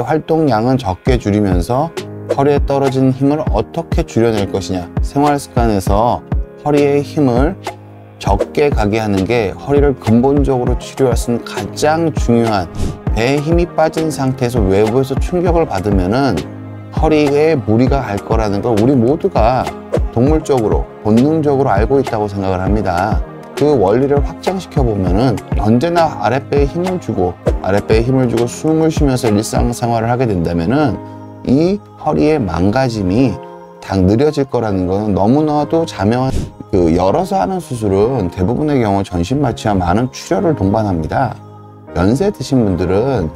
활동량은 적게 줄이면서 허리에 떨어진 힘을 어떻게 줄여낼 것이냐 생활 습관에서 허리에 힘을 적게 가게 하는 게 허리를 근본적으로 치료할 수 있는 가장 중요한 배에 힘이 빠진 상태에서 외부에서 충격을 받으면 은 허리에 무리가 갈 거라는 걸 우리 모두가 동물적으로 본능적으로 알고 있다고 생각을 합니다 그 원리를 확장시켜 보면은 언제나 아랫배에 힘을 주고 아랫배에 힘을 주고 숨을 쉬면서 일상생활을 하게 된다면은 이 허리의 망가짐이 당 느려질 거라는 건 너무나도 자명한 그 열어서 하는 수술은 대부분의 경우 전신 마취와 많은 출혈을 동반합니다. 연세 드신 분들은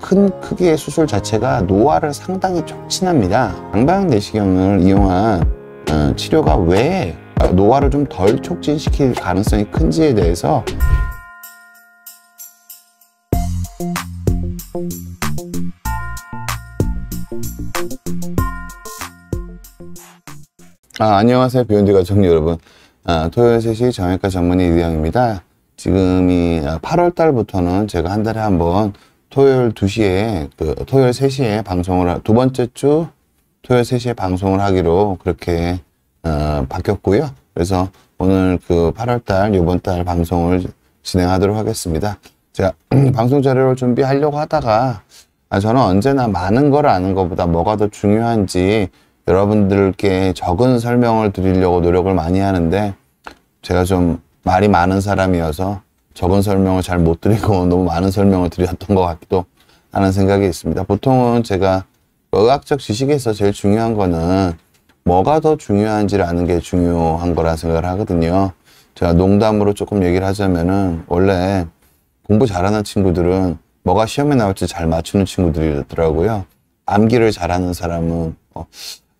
큰 크기의 수술 자체가 노화를 상당히 촉진합니다. 방방 내시경을 이용한 어, 치료가 왜 노화를 좀 덜 촉진시킬 가능성이 큰지에 대해서 아, 안녕하세요 비욘드 가족 여러분 아, 토요일 3시 정외과 전문의 이대영입니다 지금이 8월 달부터는 제가 한 달에 한번 토요일 2시에 그 토요일 3시에 방송을 두 번째 주 토요일 3시에 방송을 하기로 그렇게 어, 바뀌었고요 그래서 오늘 그 8월달 요번달 방송을 진행하도록 하겠습니다. 제가 방송 자료를 준비하려고 하다가 아, 저는 언제나 많은 걸 아는 것보다 뭐가 더 중요한지 여러분들께 적은 설명을 드리려고 노력을 많이 하는데 제가 좀 말이 많은 사람이어서 적은 설명을 잘 못 드리고 너무 많은 설명을 드렸던 것 같기도 하는 생각이 있습니다. 보통은 제가 의학적 지식에서 제일 중요한 거는 뭐가 더 중요한지를 아는 게 중요한 거라 생각을 하거든요. 제가 농담으로 조금 얘기를 하자면은 원래 공부 잘하는 친구들은 뭐가 시험에 나올지 잘 맞추는 친구들이더라고요. 암기를 잘하는 사람은 어,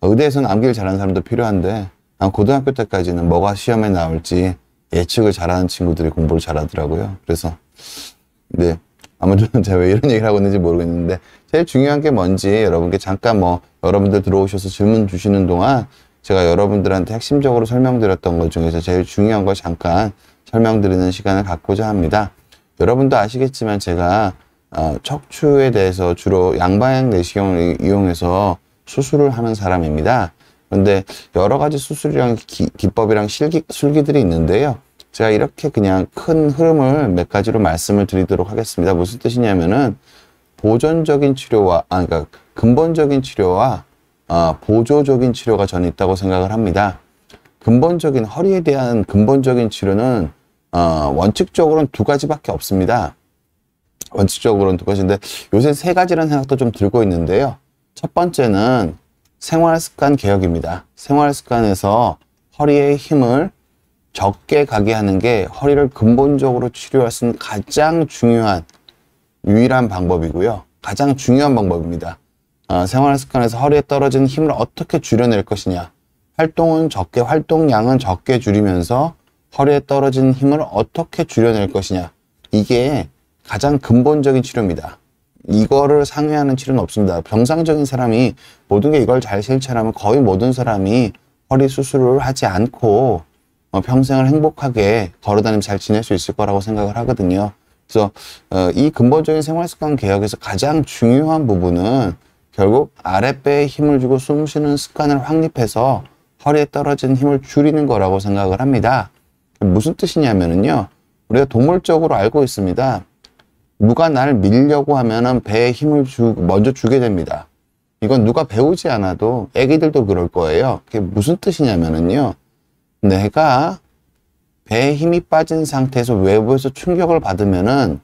의대에서는 암기를 잘하는 사람도 필요한데 고등학교 때까지는 뭐가 시험에 나올지 예측을 잘하는 친구들이 공부를 잘하더라고요. 그래서 네 아무튼 제가 왜 이런 얘기를 하고 있는지 모르겠는데 제일 중요한 게 뭔지 여러분께 잠깐 뭐 여러분들 들어오셔서 질문 주시는 동안 제가 여러분들한테 핵심적으로 설명드렸던 것 중에서 제일 중요한 걸 잠깐 설명드리는 시간을 갖고자 합니다. 여러분도 아시겠지만 제가 어, 척추에 대해서 주로 양방향 내시경을 이용해서 수술을 하는 사람입니다. 그런데 여러 가지 수술이랑 기, 기법이랑 실기, 술기들이 있는데요. 제가 이렇게 그냥 큰 흐름을 몇 가지로 말씀을 드리도록 하겠습니다. 무슨 뜻이냐면은 보존적인 치료와 아 그러니까 근본적인 치료와 어, 보조적인 치료가 전는 있다고 생각을 합니다. 근본적인 허리에 대한 근본적인 치료는 어, 원칙적으로는 두 가지밖에 없습니다. 원칙적으로는 두 가지인데 요새 세 가지라는 생각도 좀 들고 있는데요. 첫 번째는 생활 습관 개혁입니다. 생활 습관에서 허리의 힘을 적게 가게 하는 게 허리를 근본적으로 치료할 수 있는 가장 중요한 유일한 방법이고요. 가장 중요한 방법입니다. 아, 생활 습관에서 허리에 떨어진 힘을 어떻게 줄여낼 것이냐. 활동은 적게, 활동량은 적게 줄이면서 허리에 떨어진 힘을 어떻게 줄여낼 것이냐. 이게 가장 근본적인 치료입니다. 이거를 상회하는 치료는 없습니다. 정상적인 사람이 모든 게 이걸 잘 실천하면 거의 모든 사람이 허리 수술을 하지 않고 어, 평생을 행복하게 걸어다니면서 잘 지낼 수 있을 거라고 생각을 하거든요. 그래서 어, 이 근본적인 생활습관 개혁에서 가장 중요한 부분은 결국 아랫배에 힘을 주고 숨쉬는 습관을 확립해서 허리에 떨어진 힘을 줄이는 거라고 생각을 합니다. 무슨 뜻이냐면요. 우리가 동물적으로 알고 있습니다. 누가 날 밀려고 하면 배에 힘을 주, 먼저 주게 됩니다. 이건 누가 배우지 않아도 애기들도 그럴 거예요. 그게 무슨 뜻이냐면요 내가 배에 힘이 빠진 상태에서 외부에서 충격을 받으면은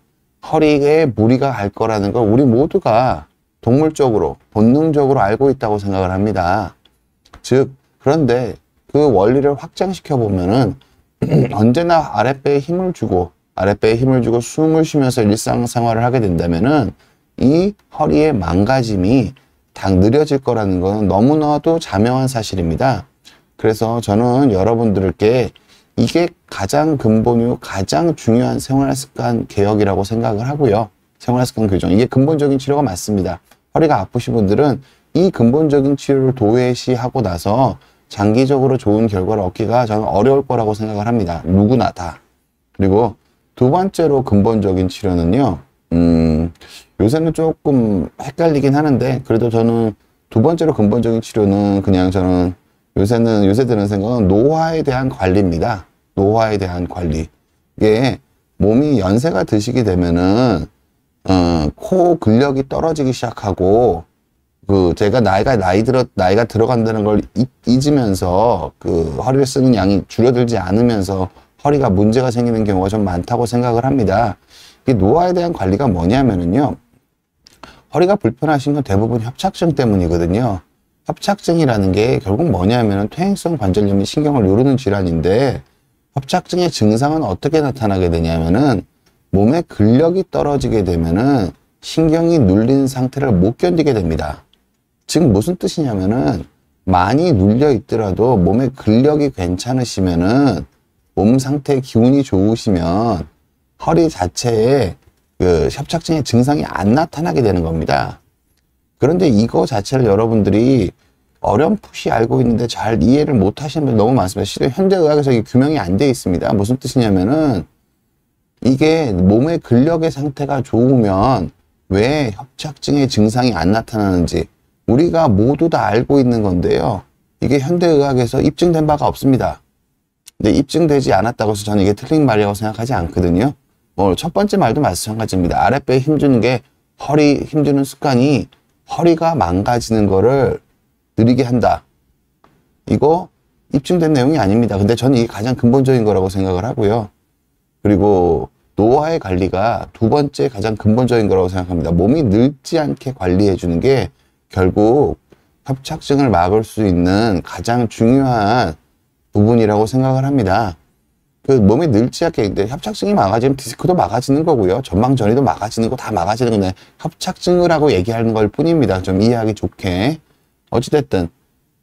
허리에 무리가 갈 거라는 걸 우리 모두가 동물적으로 본능적으로 알고 있다고 생각을 합니다. 즉 그런데 그 원리를 확장시켜 보면은 언제나 아랫배에 힘을 주고 아랫배에 힘을 주고 숨을 쉬면서 일상생활을 하게 된다면은 이 허리의 망가짐이 딱 느려질 거라는 것은 너무나도 자명한 사실입니다. 그래서 저는 여러분들께 이게 가장 근본이고 가장 중요한 생활습관 개혁이라고 생각을 하고요. 생활습관 교정. 이게 근본적인 치료가 맞습니다. 허리가 아프신 분들은 이 근본적인 치료를 도외시하고 나서 장기적으로 좋은 결과를 얻기가 저는 어려울 거라고 생각을 합니다. 누구나 다. 그리고 두 번째로 근본적인 치료는요. 음, 요새는 조금 헷갈리긴 하는데 그래도 저는 두 번째로 근본적인 치료는 그냥 저는 요새는 요새 드는 생각은 노화에 대한 관리입니다. 노화에 대한 관리. 이게 몸이 연세가 드시게 되면은 어, 코 근력이 떨어지기 시작하고 그 제가 나이가 나이 들어 나이가 들어간다는 걸 잊, 으면서그 허리를 쓰는 양이 줄어들지 않으면서 허리가 문제가 생기는 경우가 좀 많다고 생각을 합니다. 이 노화에 대한 관리가 뭐냐면은요. 허리가 불편하신 건 대부분 협착증 때문이거든요. 협착증이라는 게 결국 뭐냐면은 퇴행성 관절염이 신경을 요르는 질환인데 협착증의 증상은 어떻게 나타나게 되냐면은 몸의 근력이 떨어지게 되면은 신경이 눌린 상태를 못 견디게 됩니다. 지금 무슨 뜻이냐면은 많이 눌려 있더라도 몸의 근력이 괜찮으시면은 몸 상태 기운이 좋으시면 허리 자체에 그 협착증의 증상이 안 나타나게 되는 겁니다. 그런데 이거 자체를 여러분들이 어렴풋이 알고 있는데 잘 이해를 못 하시는 분 너무 많습니다. 실은 현대의학에서 이게 규명이 안돼 있습니다. 무슨 뜻이냐면은 이게 몸의 근력의 상태가 좋으면 왜 협착증의 증상이 안 나타나는지 우리가 모두 다 알고 있는 건데요. 이게 현대의학에서 입증된 바가 없습니다. 근데 입증되지 않았다고 해서 저는 이게 틀린 말이라고 생각하지 않거든요. 오첫 뭐 번째 말도 마찬가지입니다. 아랫배에 힘주는 게 허리 힘주는 습관이 허리가 망가지는 거를 느리게 한다. 이거 입증된 내용이 아닙니다. 근데 저는 이게 가장 근본적인 거라고 생각을 하고요. 그리고 노화의 관리가 두 번째 가장 근본적인 거라고 생각합니다. 몸이 늙지 않게 관리해 주는 게 결국 협착증을 막을 수 있는 가장 중요한 부분이라고 생각을 합니다. 그 몸이 늙지 않게 근데 협착증이 막아지면 디스크도 막아지는 거고요. 전망전이도 막아지는 거 다 막아지는 건데 협착증이라고 얘기하는 걸 뿐입니다. 좀 이해하기 좋게. 어찌됐든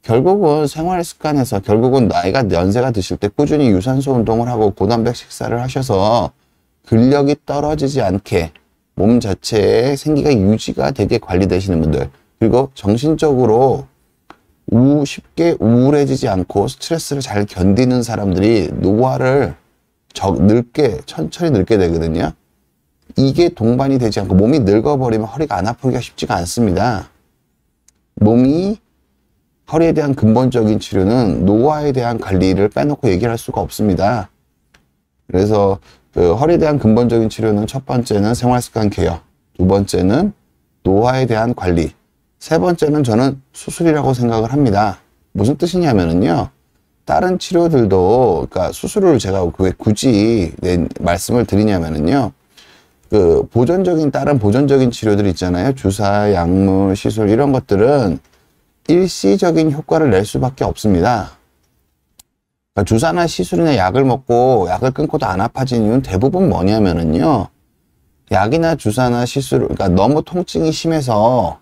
결국은 생활 습관에서 결국은 나이가 연세가 드실 때 꾸준히 유산소 운동을 하고 고단백 식사를 하셔서 근력이 떨어지지 않게 몸 자체의 생기가 유지가 되게 관리되시는 분들 그리고 정신적으로 우, 쉽게 우울해지지 않고 스트레스를 잘 견디는 사람들이 노화를 적, 늙게 천천히 늙게 되거든요. 이게 동반이 되지 않고 몸이 늙어버리면 허리가 안 아프기가 쉽지가 않습니다. 몸이 허리에 대한 근본적인 치료는 노화에 대한 관리를 빼놓고 얘기를 할 수가 없습니다. 그래서 그 허리에 대한 근본적인 치료는 첫 번째는 생활습관 개혁, 두 번째는 노화에 대한 관리, 세 번째는 저는 수술이라고 생각을 합니다. 무슨 뜻이냐면은요. 다른 치료들도 그러니까 수술을 제가 왜 굳이 말씀을 드리냐면은요. 그 보존적인 다른 보존적인 치료들 있잖아요. 주사, 약물, 시술 이런 것들은 일시적인 효과를 낼 수밖에 없습니다. 그러니까 주사나 시술이나 약을 먹고 약을 끊고도 안아파지는 이유는 대부분 뭐냐면은요. 약이나 주사나 시술, 그러니까 너무 통증이 심해서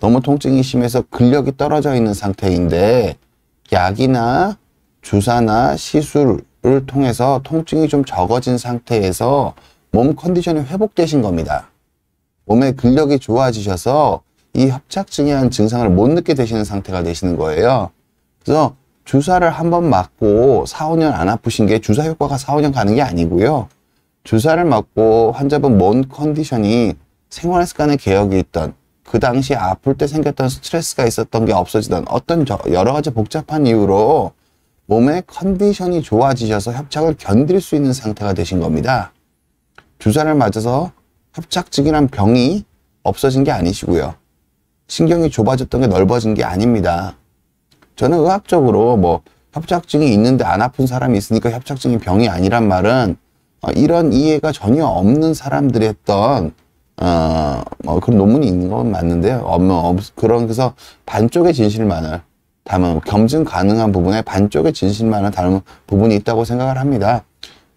너무 통증이 심해서 근력이 떨어져 있는 상태인데 약이나 주사나 시술을 통해서 통증이 좀 적어진 상태에서 몸 컨디션이 회복되신 겁니다. 몸의 근력이 좋아지셔서 이 협착증에 한 증상을 못 느끼게 되시는 상태가 되시는 거예요. 그래서 주사를 한번 맞고 4, 5년 안 아프신 게 주사 효과가 4, 5년 가는 게 아니고요. 주사를 맞고 환자분 몸 컨디션이 생활 습관의 개혁이 있던 그 당시 아플 때 생겼던 스트레스가 있었던 게 없어지던 어떤 여러 가지 복잡한 이유로 몸의 컨디션이 좋아지셔서 협착을 견딜 수 있는 상태가 되신 겁니다. 주사를 맞아서 협착증이란 병이 없어진 게 아니시고요. 신경이 좁아졌던 게 넓어진 게 아닙니다. 저는 의학적으로 뭐 협착증이 있는데 안 아픈 사람이 있으니까 협착증이 병이 아니란 말은 어, 이런 이해가 전혀 없는 사람들이 했던 어, 뭐 그런 논문이 있는 건 맞는데요. 없, 어, 그런 그래서 반쪽의 진실만을 담은 검증 가능한 부분에 반쪽의 진실만을 담은 부분이 있다고 생각을 합니다.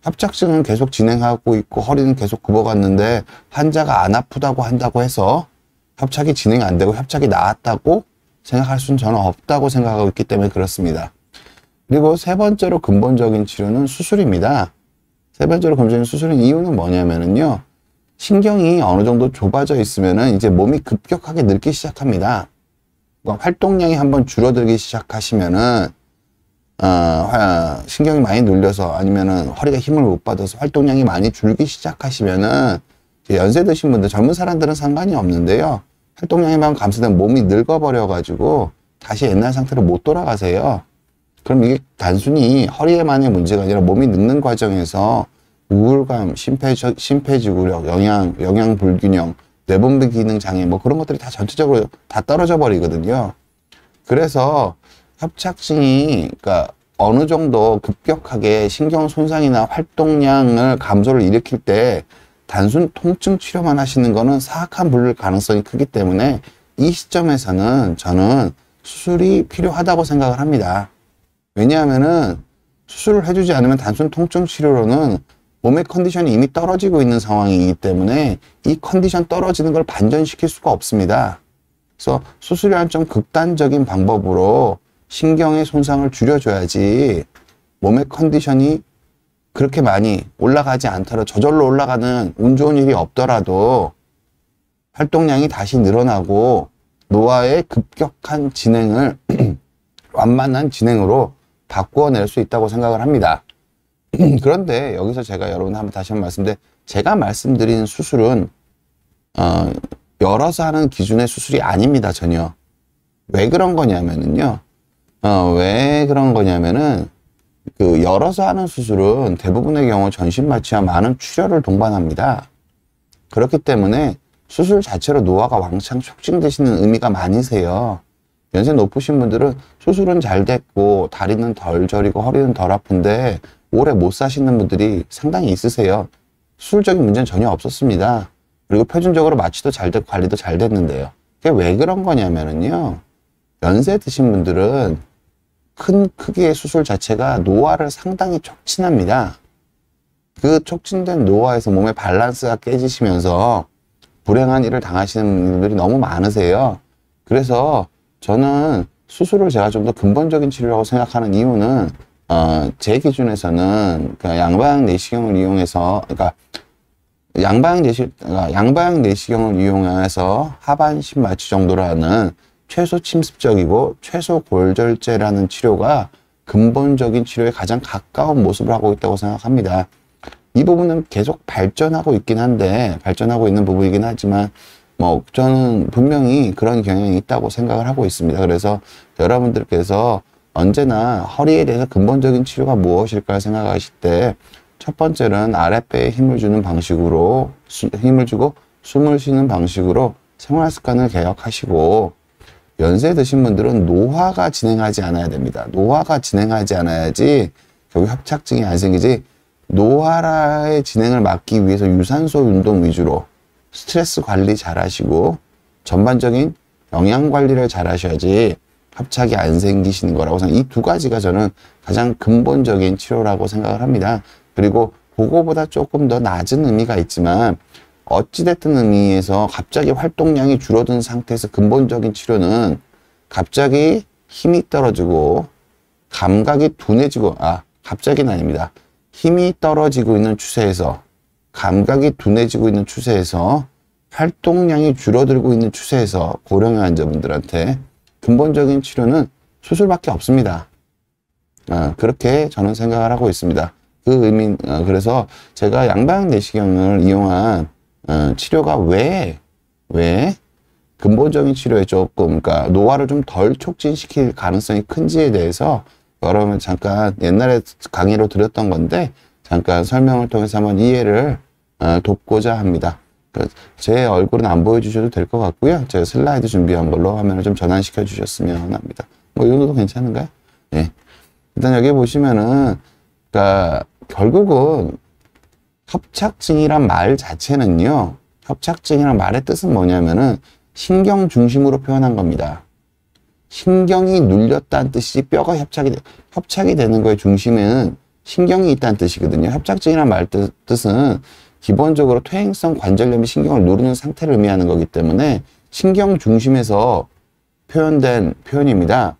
협착증은 계속 진행하고 있고 허리는 계속 굽어갔는데 환자가 안 아프다고 한다고 해서 협착이 진행이 안 되고 협착이 나았다고 생각할 수는 저는 없다고 생각하고 있기 때문에 그렇습니다. 그리고 세 번째로 근본적인 치료는 수술입니다. 세 번째로 근본적인 수술은 이유는 뭐냐면은요. 신경이 어느 정도 좁아져 있으면은 이제 몸이 급격하게 늙기 시작합니다. 그러니까 활동량이 한번 줄어들기 시작하시면은 어, 신경이 많이 눌려서 아니면은 허리가 힘을 못 받아서 활동량이 많이 줄기 시작하시면은 연세 드신 분들 젊은 사람들은 상관이 없는데요. 활동량이만 감소되면 몸이 늙어버려가지고 다시 옛날 상태로 못 돌아가세요. 그럼 이게 단순히 허리에만의 문제가 아니라 몸이 늙는 과정에서 우울감, 심폐, 심폐지구력, 영양, 영양 불균형, 뇌분비 기능 장애 뭐 그런 것들이 다 전체적으로 다 떨어져 버리거든요. 그래서 협착증이 그러니까 어느 정도 급격하게 신경 손상이나 활동량을 감소를 일으킬 때 단순 통증 치료만 하시는 거는 사악한 불릴 가능성이 크기 때문에 이 시점에서는 저는 수술이 필요하다고 생각을 합니다. 왜냐하면은 수술을 해주지 않으면 단순 통증 치료로는 몸의 컨디션이 이미 떨어지고 있는 상황이기 때문에 이 컨디션 떨어지는 걸 반전시킬 수가 없습니다. 그래서 수술이란 좀 극단적인 방법으로 신경의 손상을 줄여줘야지 몸의 컨디션이 그렇게 많이 올라가지 않더라도 저절로 올라가는 운 좋은 일이 없더라도 활동량이 다시 늘어나고 노화의 급격한 진행을 완만한 진행으로 바꾸어낼 수 있다고 생각을 합니다. 그런데 여기서 제가 여러분 한번 다시 한번 말씀드린 제가 말씀드린 수술은 어, 열어서 하는 기준의 수술이 아닙니다. 전혀. 왜 그런 거냐면은요. 어, 왜 그런 거냐면은 그 열어서 하는 수술은 대부분의 경우 전신 마취와 많은 출혈을 동반합니다. 그렇기 때문에 수술 자체로 노화가 왕창 촉진되시는 의미가 많으세요. 연세 높으신 분들은 수술은 잘 됐고 다리는 덜 저리고 허리는 덜 아픈데 오래 못 사시는 분들이 상당히 있으세요. 수술적인 문제는 전혀 없었습니다. 그리고 표준적으로 마취도 잘 됐고 관리도 잘 됐는데요. 그게 왜 그런 거냐면은요. 연세 드신 분들은 큰 크기의 수술 자체가 노화를 상당히 촉진합니다. 그 촉진된 노화에서 몸의 밸런스가 깨지시면서 불행한 일을 당하시는 분들이 너무 많으세요. 그래서 저는 수술을 제가 좀 더 근본적인 치료라고 생각하는 이유는 어, 제 기준에서는 그 그러니까 양방 내시경을 이용해서 그러니까 양방 내시 그러니까 양방 내시경을 이용해서 하반신 마취 정도라는 최소 침습적이고 최소 골절제라는 치료가 근본적인 치료에 가장 가까운 모습을 하고 있다고 생각합니다. 이 부분은 계속 발전하고 있긴 한데 발전하고 있는 부분이긴 하지만 뭐 저는 분명히 그런 경향이 있다고 생각을 하고 있습니다. 그래서 여러분들께서 언제나 허리에 대해서 근본적인 치료가 무엇일까 생각하실 때 첫 번째는 아랫배에 힘을 주는 방식으로 힘을 주고 숨을 쉬는 방식으로 생활 습관을 개혁하시고 연세 드신 분들은 노화가 진행하지 않아야 됩니다. 노화가 진행하지 않아야지 결국 협착증이 안 생기지 노화라의 진행을 막기 위해서 유산소 운동 위주로 스트레스 관리 잘 하시고 전반적인 영양 관리를 잘 하셔야지 협착이 안 생기시는 거라고 생각. 이 두 가지가 저는 가장 근본적인 치료라고 생각을 합니다. 그리고 그거보다 조금 더 낮은 의미가 있지만 어찌됐든 의미에서 갑자기 활동량이 줄어든 상태에서 근본적인 치료는 갑자기 힘이 떨어지고 감각이 둔해지고 아 갑자기는 아닙니다. 힘이 떨어지고 있는 추세에서 감각이 둔해지고 있는 추세에서 활동량이 줄어들고 있는 추세에서 고령의 환자분들한테 근본적인 치료는 수술밖에 없습니다. 아, 그렇게 저는 생각을 하고 있습니다. 그 의미, 아, 어, 그래서 제가 양방 내시경을 이용한 어, 치료가 왜, 왜 근본적인 치료에 조금, 그러니까 노화를 좀 덜 촉진시킬 가능성이 큰지에 대해서 여러분 잠깐 옛날에 강의로 드렸던 건데 잠깐 설명을 통해서 한번 이해를 어, 돕고자 합니다. 그 제 얼굴은 안 보여주셔도 될 것 같고요. 제가 슬라이드 준비한 걸로 화면을 좀 전환시켜 주셨으면 합니다. 뭐이 정도도 괜찮은가요? 예. 일단 여기 보시면은, 그러니까 결국은 협착증이란 말 자체는요. 협착증이란 말의 뜻은 뭐냐면은 신경 중심으로 표현한 겁니다. 신경이 눌렸다는 뜻이 뼈가 협착이 협착이 되는 거의 중심에는 신경이 있다는 뜻이거든요. 협착증이란 말 뜻, 뜻은 기본적으로 퇴행성 관절염이 신경을 누르는 상태를 의미하는 거기 때문에 신경 중심에서 표현된 표현입니다.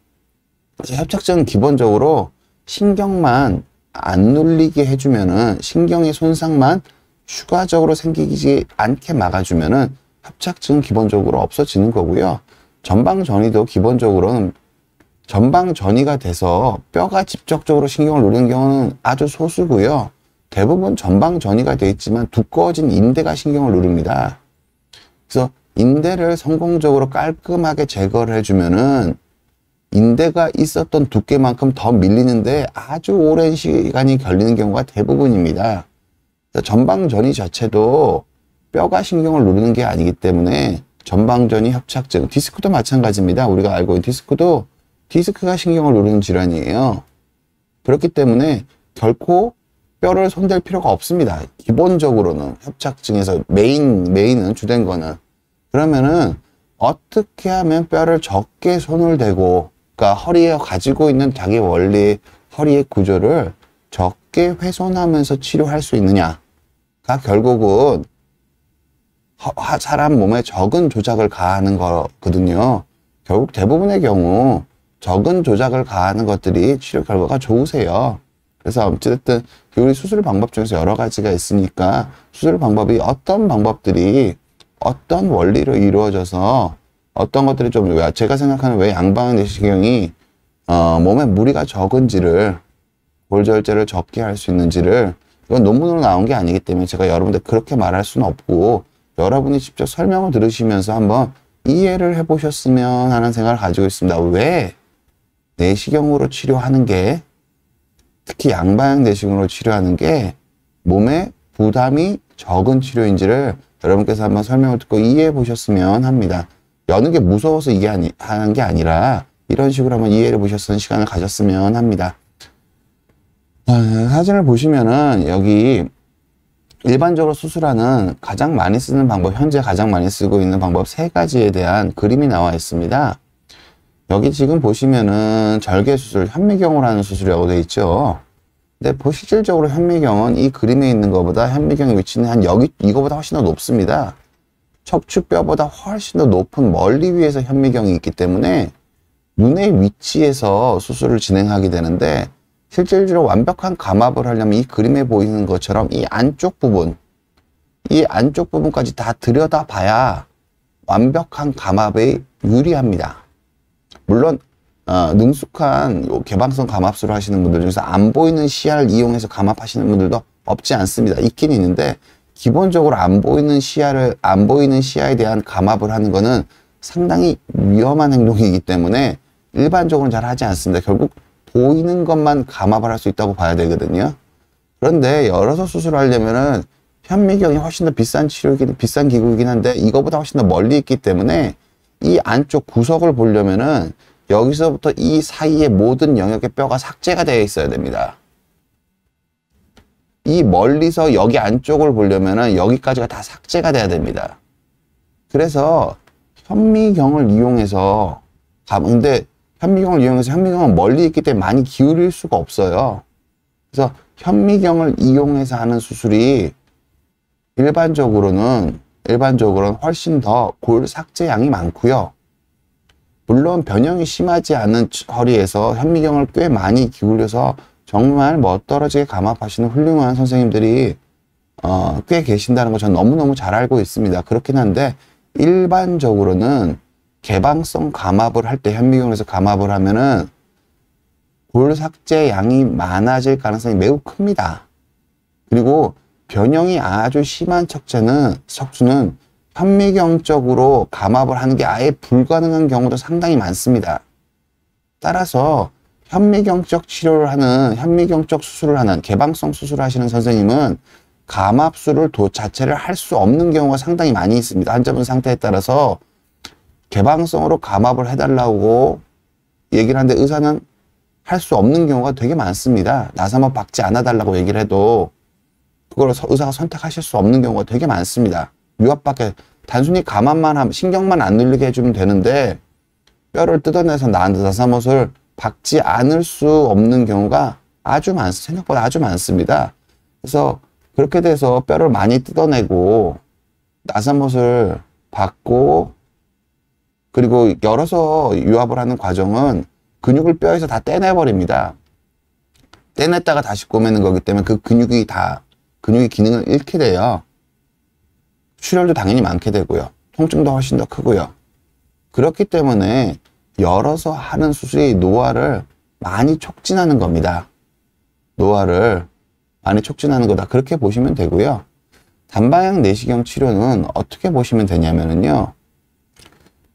협착증은 기본적으로 신경만 안 눌리게 해주면은 신경의 손상만 추가적으로 생기지 않게 막아주면은 합착증 기본적으로 없어지는 거고요. 전방전이도 기본적으로는 전방전이가 돼서 뼈가 직접적으로 신경을 누리는 경우는 아주 소수고요. 대부분 전방전이가 돼 있지만 두꺼워진 인대가 신경을 누릅니다. 그래서 인대를 성공적으로 깔끔하게 제거를 해주면은 인대가 있었던 두께만큼 더 밀리는데 아주 오랜 시간이 걸리는 경우가 대부분입니다. 전방전이 자체도 뼈가 신경을 누르는 게 아니기 때문에 전방전이 협착증, 디스크도 마찬가지입니다. 우리가 알고 있는 디스크도 디스크가 신경을 누르는 질환이에요. 그렇기 때문에 결코 뼈를 손댈 필요가 없습니다. 기본적으로는 협착증에서 메인, 메인은 주된 거는. 그러면은 어떻게 하면 뼈를 적게 손을 대고 그러니까 허리에 가지고 있는 자기 원리, 허리의 구조를 적게 훼손하면서 치료할 수 있느냐가 결국은 사람 몸에 적은 조작을 가하는 거거든요. 결국 대부분의 경우 적은 조작을 가하는 것들이 치료 결과가 좋으세요. 그래서 어찌됐든 우리 수술 방법 중에서 여러 가지가 있으니까 수술 방법이 어떤 방법들이 어떤 원리로 이루어져서 어떤 것들이 좀 왜, 제가 생각하는 왜 양방 향 내시경이 어, 몸에 무리가 적은지를 골절제를 적게 할 수 있는지를 이건 논문으로 나온 게 아니기 때문에 제가 여러분들 그렇게 말할 수는 없고 여러분이 직접 설명을 들으시면서 한번 이해를 해보셨으면 하는 생각을 가지고 있습니다. 왜 내시경으로 치료하는 게 특히 양방 향 내시경으로 치료하는 게 몸에 부담이 적은 치료인지를 여러분께서 한번 설명을 듣고 이해해 보셨으면 합니다. 여는 게 무서워서 이게 아니, 하는 게 아니라 이런 식으로 한번 이해를 보셨으면 시간을 가졌으면 합니다. 아, 사진을 보시면은 여기 일반적으로 수술하는 가장 많이 쓰는 방법, 현재 가장 많이 쓰고 있는 방법 세 가지에 대한 그림이 나와 있습니다. 여기 지금 보시면은 절개 수술, 현미경으로 하는 수술이라고 되어 있죠. 근데 실질적으로 현미경은 이 그림에 있는 것보다 현미경의 위치는 한 여기, 이거보다 훨씬 더 높습니다. 척추뼈보다 훨씬 더 높은 멀리 위에서 현미경이 있기 때문에 눈의 위치에서 수술을 진행하게 되는데 실질적으로 완벽한 감압을 하려면 이 그림에 보이는 것처럼 이 안쪽 부분 이 안쪽 부분까지 다 들여다봐야 완벽한 감압에 유리합니다. 물론 어, 능숙한 개방성 감압술을 하시는 분들 중에서 안 보이는 시야를 이용해서 감압하시는 분들도 없지 않습니다. 있긴 있는데 기본적으로 안 보이는 시야를 안 보이는 시야에 대한 감압을 하는 것은 상당히 위험한 행동이기 때문에 일반적으로는 잘 하지 않습니다. 결국 보이는 것만 감압을 할 수 있다고 봐야 되거든요. 그런데 열어서 수술하려면은 을 현미경이 훨씬 더 비싼 치료이긴 비싼 기구이긴 한데 이거보다 훨씬 더 멀리 있기 때문에 이 안쪽 구석을 보려면은 여기서부터 이 사이의 모든 영역의 뼈가 삭제가 되어 있어야 됩니다. 이 멀리서 여기 안쪽을 보려면 여기까지가 다 삭제가 돼야 됩니다. 그래서 현미경을 이용해서 근데 현미경을 이용해서 현미경은 멀리 있기 때문에 많이 기울일 수가 없어요. 그래서 현미경을 이용해서 하는 수술이 일반적으로는 일반적으로는 훨씬 더 골 삭제량이 많고요. 물론 변형이 심하지 않은 허리에서 현미경을 꽤 많이 기울여서 정말 멋떨어지게 감압하시는 훌륭한 선생님들이 어, 꽤 계신다는 거저 너무너무 잘 알고 있습니다. 그렇긴 한데 일반적으로는 개방성 감압을 할 때 현미경에서 감압을 하면은 볼 삭제 양이 많아질 가능성이 매우 큽니다. 그리고 변형이 아주 심한 척체는 척수는 현미경적으로 감압을 하는 게 아예 불가능한 경우도 상당히 많습니다. 따라서 현미경적 치료를 하는 현미경적 수술을 하는 개방성 수술을 하시는 선생님은 감압수를도 자체를 할 수 없는 경우가 상당히 많이 있습니다. 환자분 상태에 따라서 개방성으로 감압을 해달라고 얘기를 하는데 의사는 할 수 없는 경우가 되게 많습니다. 나사만 박지 않아달라고 얘기를 해도 그걸 의사가 선택하실 수 없는 경우가 되게 많습니다. 유압밖에 단순히 감압만 하면 신경만 안 눌리게 해주면 되는데 뼈를 뜯어내서 나한테 나사못을 박지 않을 수 없는 경우가 아주 많, 생각보다 아주 많습니다. 그래서 그렇게 돼서 뼈를 많이 뜯어내고 나사못을 받고 그리고 열어서 유압을 하는 과정은 근육을 뼈에서 다 떼내버립니다. 떼냈다가 다시 꼬매는 거기 때문에 그 근육이 다 근육의 기능을 잃게 돼요. 출혈도 당연히 많게 되고요. 통증도 훨씬 더 크고요. 그렇기 때문에 열어서 하는 수술이 노화를 많이 촉진하는 겁니다. 노화를 많이 촉진하는 거다. 그렇게 보시면 되고요. 단방향 내시경 치료는 어떻게 보시면 되냐면요.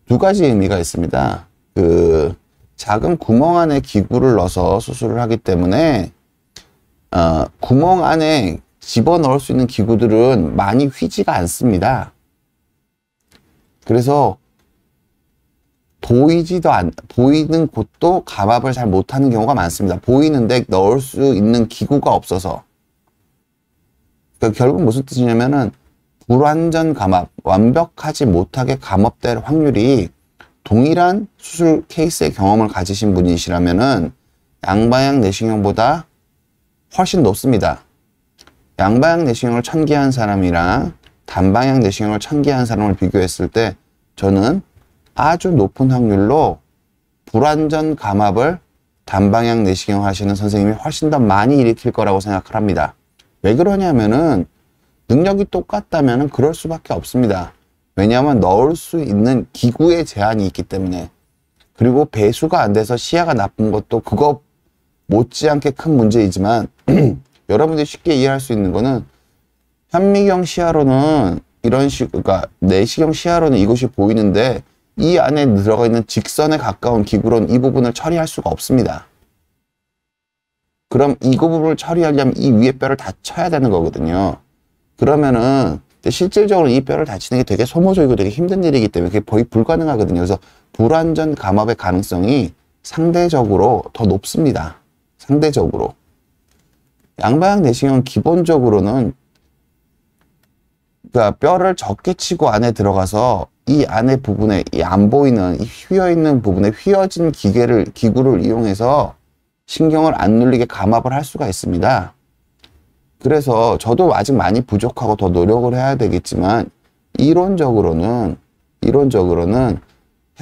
두 가지 의미가 있습니다. 그 작은 구멍 안에 기구를 넣어서 수술을 하기 때문에 어, 구멍 안에 집어넣을 수 있는 기구들은 많이 휘지가 않습니다. 그래서 보이지도 않, 보이는 곳도 감압을잘 못하는 경우가 많습니다. 보이는데 넣을 수 있는 기구가 없어서. 그러니까 결국 무슨 뜻이냐면은 불완전 감압, 완벽하지 못하게 감압될 확률이 동일한 수술 케이스의 경험을 가지신 분이시라면은 양방향 내시경보다 훨씬 높습니다. 양방향 내시경을 천기한 사람이랑 단방향 내시경을 천기한 사람을 비교했을 때 저는 아주 높은 확률로 불완전 감압을 단방향 내시경 하시는 선생님이 훨씬 더 많이 일으킬 거라고 생각을 합니다. 왜 그러냐면은 능력이 똑같다면 그럴 수밖에 없습니다. 왜냐하면 넣을 수 있는 기구의 제한이 있기 때문에 그리고 배수가 안 돼서 시야가 나쁜 것도 그거 못지않게 큰 문제이지만 여러분들이 쉽게 이해할 수 있는 거는 현미경 시야로는 이런 식, 그러니까 내시경 시야로는 이곳이 보이는데 이 안에 들어가 있는 직선에 가까운 기구론 이 부분을 처리할 수가 없습니다. 그럼 이 부분을 처리하려면 이 위에 뼈를 다 쳐야 되는 거거든요. 그러면은 실질적으로 이 뼈를 다치는 게 되게 소모적이고 되게 힘든 일이기 때문에 그게 거의 불가능하거든요. 그래서 불완전 감압의 가능성이 상대적으로 더 높습니다. 상대적으로. 양방향 내시경은 기본적으로는 그러니까 뼈를 적게 치고 안에 들어가서 이 안에 부분에 이 안 보이는 이 휘어 있는 부분에 휘어진 기계를 기구를 이용해서 신경을 안 눌리게 감압을 할 수가 있습니다. 그래서 저도 아직 많이 부족하고 더 노력을 해야 되겠지만 이론적으로는 이론적으로는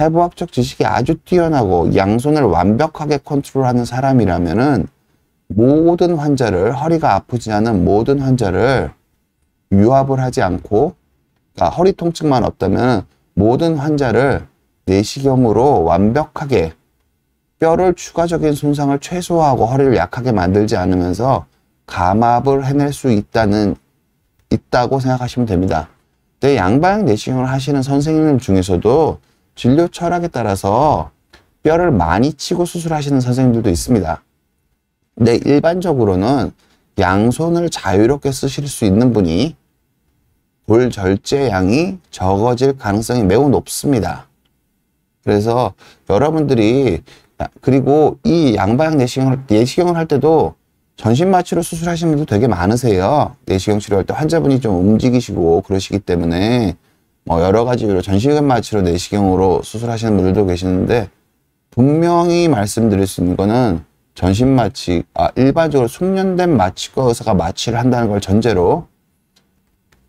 해부학적 지식이 아주 뛰어나고 양손을 완벽하게 컨트롤하는 사람이라면은 모든 환자를 허리가 아프지 않은 모든 환자를 유압을 하지 않고 그러니까 허리 통증만 없다면 모든 환자를 내시경으로 완벽하게 뼈를 추가적인 손상을 최소화하고 허리를 약하게 만들지 않으면서 감압을 해낼 수 있다는 있다고 생각하시면 됩니다. 근데 양방 내시경을 하시는 선생님 중에서도 진료 철학에 따라서 뼈를 많이 치고 수술하시는 선생님들도 있습니다. 근데 일반적으로는 양손을 자유롭게 쓰실 수 있는 분이 물 절제량이 적어질 가능성이 매우 높습니다. 그래서 여러분들이 그리고 이 양방향 내시경을, 내시경을 할 때도 전신마취로 수술하시는 분도 되게 많으세요. 내시경 치료할 때 환자분이 좀 움직이시고 그러시기 때문에 뭐 여러 가지 로 전신마취로 내시경으로 수술하시는 분들도 계시는데 분명히 말씀드릴 수 있는 거는 전신마취, 아, 일반적으로 숙련된 마취과 의사가 마취를 한다는 걸 전제로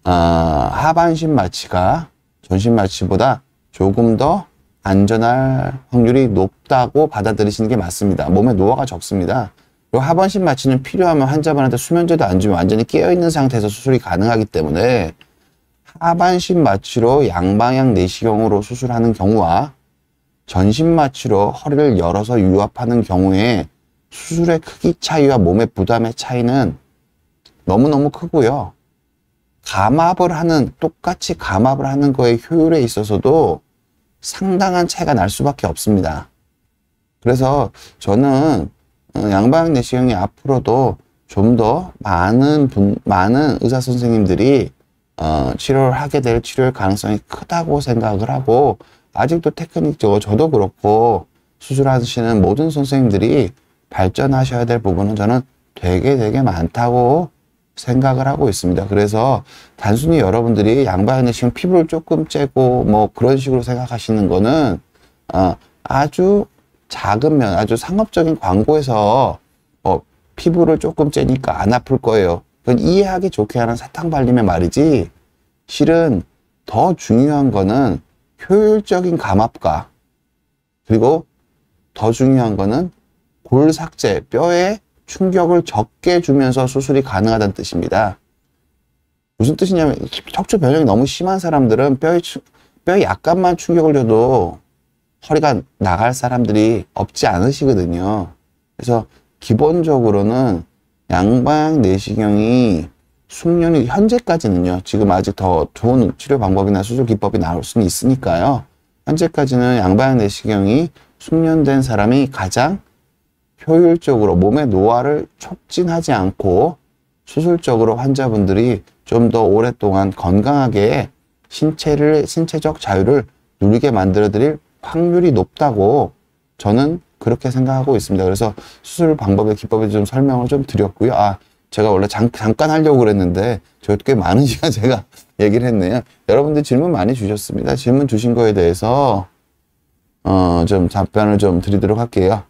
아, 하반신 마취가 전신 마취보다 조금 더 안전할 확률이 높다고 받아들이시는 게 맞습니다. 몸에 노화가 적습니다. 그 하반신 마취는 필요하면 환자분한테 수면제도 안 주면 완전히 깨어있는 상태에서 수술이 가능하기 때문에 하반신 마취로 양방향 내시경으로 수술하는 경우와 전신 마취로 허리를 열어서 유압하는 경우에 수술의 크기 차이와 몸의 부담의 차이는 너무너무 크고요. 감압을 하는 똑같이 감압을 하는 거의 효율에 있어서도 상당한 차이가 날 수밖에 없습니다. 그래서 저는 어, 양방 향 내시경이 앞으로도 좀 더 많은 분, 많은 의사 선생님들이 어, 치료를 하게 될 치료일 가능성이 크다고 생각을 하고 아직도 테크닉적으로 저도 그렇고 수술하시는 모든 선생님들이 발전하셔야 될 부분은 저는 되게 되게 많다고 생각을 하고 있습니다. 그래서 단순히 여러분들이 양반향 지금 피부를 조금 째고 뭐 그런 식으로 생각하시는 거는 어, 아주 작은 면, 아주 상업적인 광고에서 뭐 피부를 조금 째니까 안 아플 거예요. 그건 이해하기 좋게 하는 사탕 발림의 말이지 실은 더 중요한 거는 효율적인 감압과 그리고 더 중요한 거는 골 삭제, 뼈에 충격을 적게 주면서 수술이 가능하다는 뜻입니다. 무슨 뜻이냐면 척추 변형이 너무 심한 사람들은 뼈에, 뼈에 약간만 충격을 줘도 허리가 나갈 사람들이 없지 않으시거든요. 그래서 기본적으로는 양방 내시경이 숙련이 현재까지는요. 지금 아직 더 좋은 치료 방법이나 수술 기법이 나올 수는 있으니까요. 현재까지는 양방 내시경이 숙련된 사람이 가장 효율적으로 몸의 노화를 촉진하지 않고 수술적으로 환자분들이 좀 더 오랫동안 건강하게 신체를 신체적 자유를 누리게 만들어 드릴 확률이 높다고 저는 그렇게 생각하고 있습니다. 그래서 수술 방법의 기법에 좀 설명을 좀 드렸고요. 아, 제가 원래 잠, 잠깐 하려고 그랬는데 저꽤 많은 시간 제가 얘기를 했네요. 여러분들 질문 많이 주셨습니다. 질문 주신 거에 대해서 어, 좀 답변을 좀 드리도록 할게요.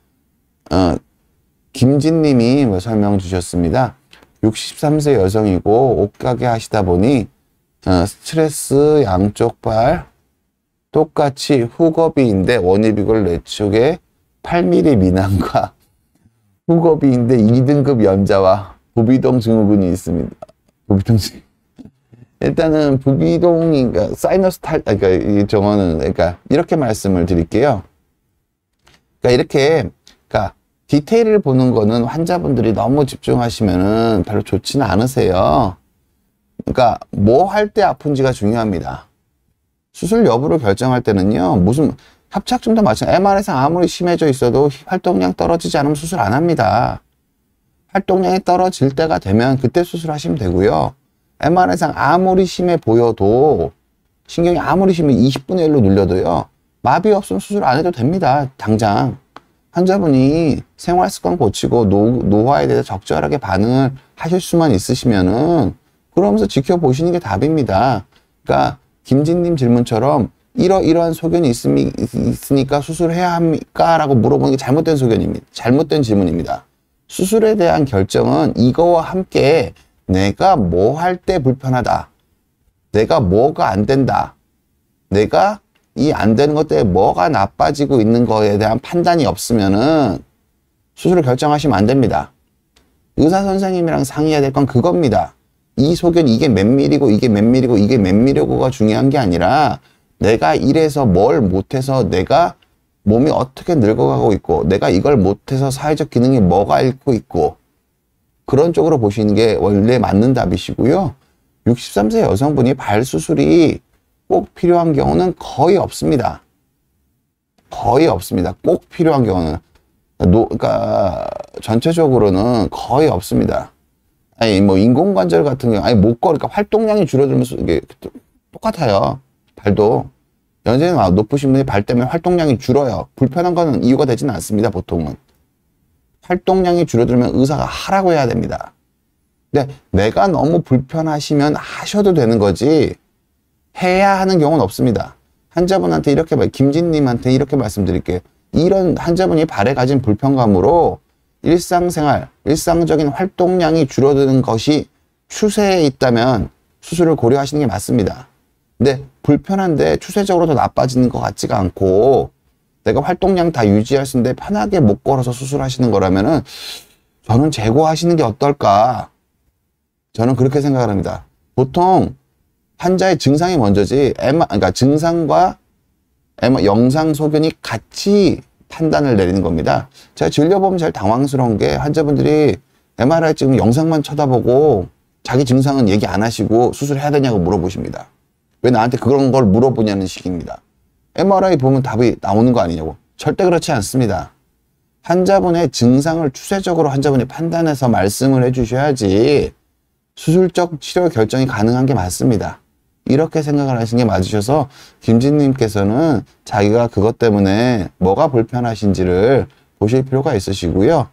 어, 김진님이 뭐 설명 주셨습니다. 63세 여성이고 옷가게 하시다 보니 어, 스트레스 양쪽 발 똑같이 후거비인데 원입이골 내축에 8mm 미남과 후거비인데 2등급 연자와 부비동 증후군이 있습니다. 부비동 증 일단은 부비동인가러 그러니까 사이너스 탈 아, 그러니까 이정원은 그러니까 이렇게 말씀을 드릴게요. 그러니까 이렇게 그러니까 디테일을 보는 거는 환자분들이 너무 집중하시면은 별로 좋지는 않으세요. 그러니까 뭐 할 때 아픈지가 중요합니다. 수술 여부를 결정할 때는요. 무슨 협착증도 마찬가지. MR에서 아무리 심해져 있어도 활동량 떨어지지 않으면 수술 안 합니다. 활동량이 떨어질 때가 되면 그때 수술하시면 되고요. MR에상 아무리 심해 보여도 신경이 아무리 심해 20분의 1로 눌려도요. 마비 없으면 수술 안 해도 됩니다. 당장. 환자분이 생활 습관 고치고 노, 노화에 대해서 적절하게 반응을 하실 수만 있으시면은 그러면서 지켜보시는 게 답입니다. 그러니까 김진님 질문처럼 이러 이러한 소견이 있음 있으니까 수술해야 합니까라고 물어보는 게 잘못된 소견입니다. 잘못된 질문입니다. 수술에 대한 결정은 이거와 함께 내가 뭐 할 때 불편하다. 내가 뭐가 안 된다. 내가 이안 되는 것 때문에 뭐가 나빠지고 있는 거에 대한 판단이 없으면은 수술을 결정하시면 안 됩니다. 의사 선생님이랑 상의해야 될 건 그겁니다. 이 소견 이게 몇밀이고 이게 몇밀이고 이게 몇밀이고가 중요한 게 아니라 내가 이래서 뭘 못해서 내가 몸이 어떻게 늙어가고 있고 내가 이걸 못해서 사회적 기능이 뭐가 잃고 있고 그런 쪽으로 보시는 게 원래 맞는 답이시고요. 63세 여성분이 발 수술이 꼭 필요한 경우는 거의 없습니다. 거의 없습니다. 꼭 필요한 경우는. 그러니까 전체적으로는 거의 없습니다. 아니 뭐 인공관절 같은 경우 아니 못 걸으니까 그러니까 활동량이 줄어들면서 이게 똑같아요. 발도 연세는 아, 높으신 분이 발 때문에 활동량이 줄어요. 불편한 거는 이유가 되지 않습니다. 보통은 활동량이 줄어들면 의사가 하라고 해야 됩니다. 근데 내가 너무 불편하시면 하셔도 되는 거지 해야 하는 경우는 없습니다. 환자분한테 이렇게 김진님한테 이렇게 말씀드릴게요. 이런 환자분이 발에 가진 불편감으로 일상생활, 일상적인 활동량이 줄어드는 것이 추세에 있다면 수술을 고려하시는 게 맞습니다. 근데 불편한데 추세적으로 더 나빠지는 것 같지가 않고 내가 활동량 다 유지할 수 있는데 편하게 못 걸어서 수술하시는 거라면 은 저는 재고하시는 게 어떨까 저는 그렇게 생각을 합니다. 보통 환자의 증상이 먼저지 MR, 그러니까 증상과 m 영상 소견이 같이 판단을 내리는 겁니다. 제가 진료 보면 제일 당황스러운 게 환자분들이 MRI 지금 영상만 쳐다보고 자기 증상은 얘기 안 하시고 수술해야 되냐고 물어보십니다. 왜 나한테 그런 걸 물어보냐는 식입니다. MRI 보면 답이 나오는 거 아니냐고. 절대 그렇지 않습니다. 환자분의 증상을 추세적으로 환자분이 판단해서 말씀을 해주셔야지 수술적 치료 결정이 가능한 게 맞습니다. 이렇게 생각을 하시는게 맞으셔서 김진님께서는 자기가 그것 때문에 뭐가 불편하신지를 보실 필요가 있으시고요.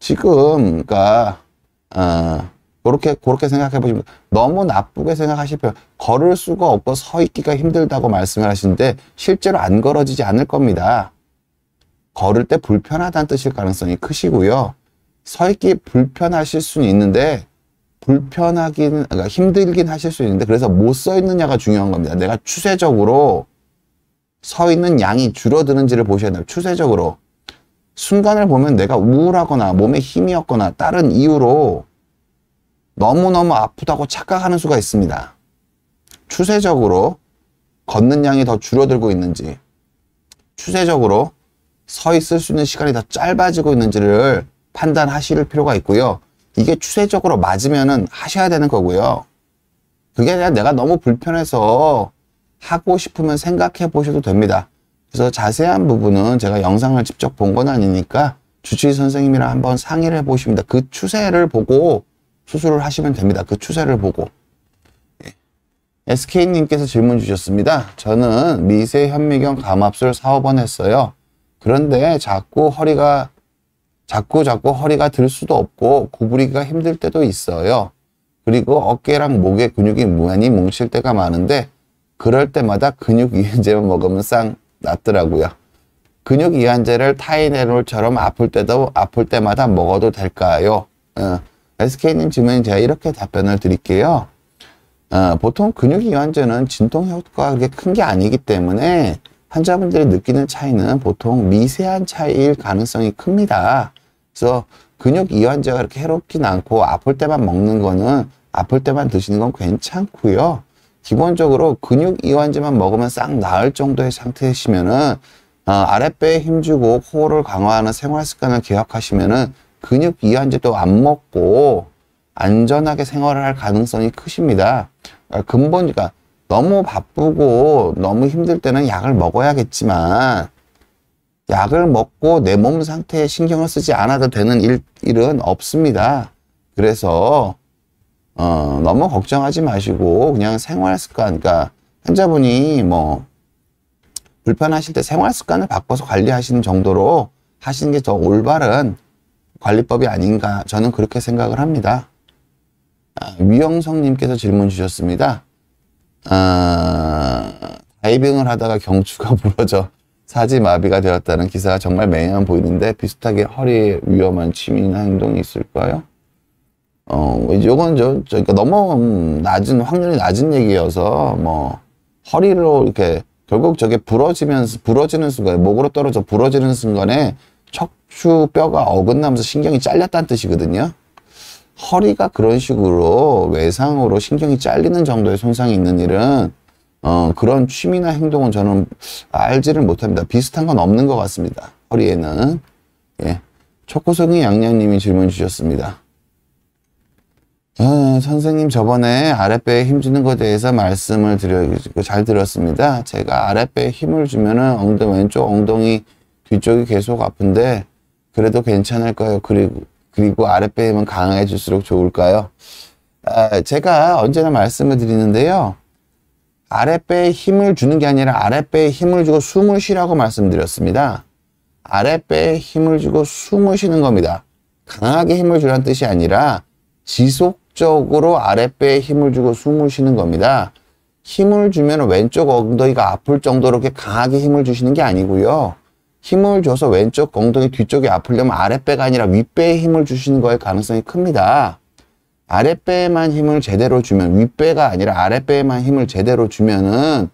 지금 그러니까 어, 그렇게 그렇게 생각해 보시면 너무 나쁘게 생각하실 필요 걸을 수가 없고 서 있기가 힘들다고 말씀을 하시는데 실제로 안 걸어지지 않을 겁니다. 걸을 때 불편하다는 뜻일 가능성이 크시고요. 서 있기 불편하실 수는 있는데 불편하긴 그러니까 힘들긴 하실 수 있는데 그래서 못써 있느냐가 중요한 겁니다. 내가 추세적으로 서 있는 양이 줄어드는지를 보셔야 돼요. 추세적으로 순간을 보면 내가 우울하거나 몸에 힘이 없거나 다른 이유로 너무너무 아프다고 착각하는 수가 있습니다. 추세적으로 걷는 양이 더 줄어들고 있는지 추세적으로 서 있을 수 있는 시간이 더 짧아지고 있는지를 판단하실 필요가 있고요. 이게 추세적으로 맞으면은 하셔야 되는 거고요. 그게 아니라 내가 너무 불편해서 하고 싶으면 생각해 보셔도 됩니다. 그래서 자세한 부분은 제가 영상을 직접 본 건 아니니까 주치의 선생님이랑 한번 상의를 해 보십니다. 그 추세를 보고 수술을 하시면 됩니다. 그 추세를 보고. 예. SK님께서 질문 주셨습니다. 저는 미세 현미경 감압술 사업원 했어요. 그런데 자꾸 허리가 자꾸 자꾸 허리가 들 수도 없고 구부리기가 힘들 때도 있어요. 그리고 어깨랑 목의 근육이 많이 뭉칠 때가 많은데 그럴 때마다 근육 이완제만 먹으면 싹 낫더라고요. 근육 이완제를 타이네롤처럼 아플 때도 아플 때마다 먹어도 될까요? 어, SK님 질문에 제가 이렇게 답변을 드릴게요. 어, 보통 근육 이완제는 진통 효과가 그렇게 큰 게 아니기 때문에 환자분들이 느끼는 차이는 보통 미세한 차이일 가능성이 큽니다. 그래서 근육 이완제가 이렇게 해롭진 않고 아플 때만 먹는 거는 아플 때만 드시는 건 괜찮고요. 기본적으로 근육 이완제만 먹으면 싹 나을 정도의 상태시면은 이 어, 아랫배에 힘주고 코어를 강화하는 생활 습관을 기억하시면은 근육 이완제도 안 먹고 안전하게 생활을 할 가능성이 크십니다. 아, 근본, 그러니까 너무 바쁘고 너무 힘들 때는 약을 먹어야겠지만 약을 먹고 내 몸 상태에 신경을 쓰지 않아도 되는 일, 일은 없습니다. 그래서 어, 너무 걱정하지 마시고 그냥 생활 습관, 그러니까 환자분이 뭐 불편하실 때 생활 습관을 바꿔서 관리하시는 정도로 하시는 게 더 올바른 관리법이 아닌가 저는 그렇게 생각을 합니다. 아, 위영성님께서 질문 주셨습니다. 아, 다이빙을 하다가 경추가 부러져 사지마비가 되었다는 기사가 정말 매년 보이는데 비슷하게 허리에 위험한 취미나 행동이 있을까요? 어, 요건 저, 저, 그러니까 너무 낮은, 확률이 낮은 얘기여서, 뭐, 허리로 이렇게, 결국 저게 부러지면서, 부러지는 순간에, 목으로 떨어져 부러지는 순간에 척추뼈가 어긋나면서 신경이 잘렸다는 뜻이거든요. 허리가 그런 식으로 외상으로 신경이 잘리는 정도의 손상이 있는 일은 어, 그런 취미나 행동은 저는 알지를 못합니다. 비슷한 건 없는 것 같습니다. 허리에는. 예. 초코송이 양양님이 질문 주셨습니다. 어, 선생님 저번에 아랫배에 힘주는 것에 대해서 말씀을 드려주잘 들었습니다. 제가 아랫배에 힘을 주면은 엉덩 이 왼쪽 엉덩이 뒤쪽이 계속 아픈데 그래도 괜찮을까요? 그리고 그리고 아랫배에만 강해질수록 좋을까요? 아, 제가 언제나 말씀을 드리는데요. 아랫배에 힘을 주는 게 아니라 아랫배에 힘을 주고 숨을 쉬라고 말씀드렸습니다. 아랫배에 힘을 주고 숨을 쉬는 겁니다. 강하게 힘을 주라는 뜻이 아니라 지속적으로 아랫배에 힘을 주고 숨을 쉬는 겁니다. 힘을 주면 왼쪽 엉덩이가 아플 정도로 이렇게 강하게 힘을 주시는 게 아니고요. 힘을 줘서 왼쪽 엉덩이 뒤쪽이 아플려면 아랫배가 아니라 윗배에 힘을 주시는 거에 가능성이 큽니다. 아랫배에만 힘을 제대로 주면 윗배가 아니라 아랫배에만 힘을 제대로 주면은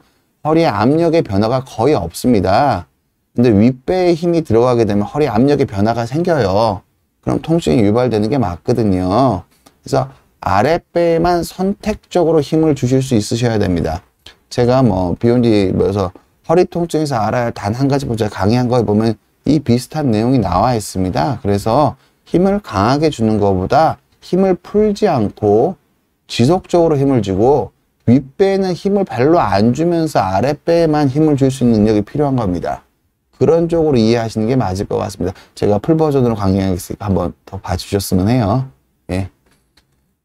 허리의 압력의 변화가 거의 없습니다. 근데 윗배에 힘이 들어가게 되면 허리 압력의 변화가 생겨요. 그럼 통증이 유발되는 게 맞거든요. 그래서 아랫배에만 선택적으로 힘을 주실 수 있으셔야 됩니다. 제가 뭐 비욘디 뭐서 허리 통증에서 알아야 할 단 한 가지 보자 강의한 거에 보면 이 비슷한 내용이 나와 있습니다. 그래서 힘을 강하게 주는 것보다 힘을 풀지 않고 지속적으로 힘을 주고 윗배에는 힘을 별로 안 주면서 아랫배에만 힘을 줄 수 있는 능력이 필요한 겁니다. 그런 쪽으로 이해하시는 게 맞을 것 같습니다. 제가 풀 버전으로 강의하겠으니까 한번 더 봐주셨으면 해요. 예.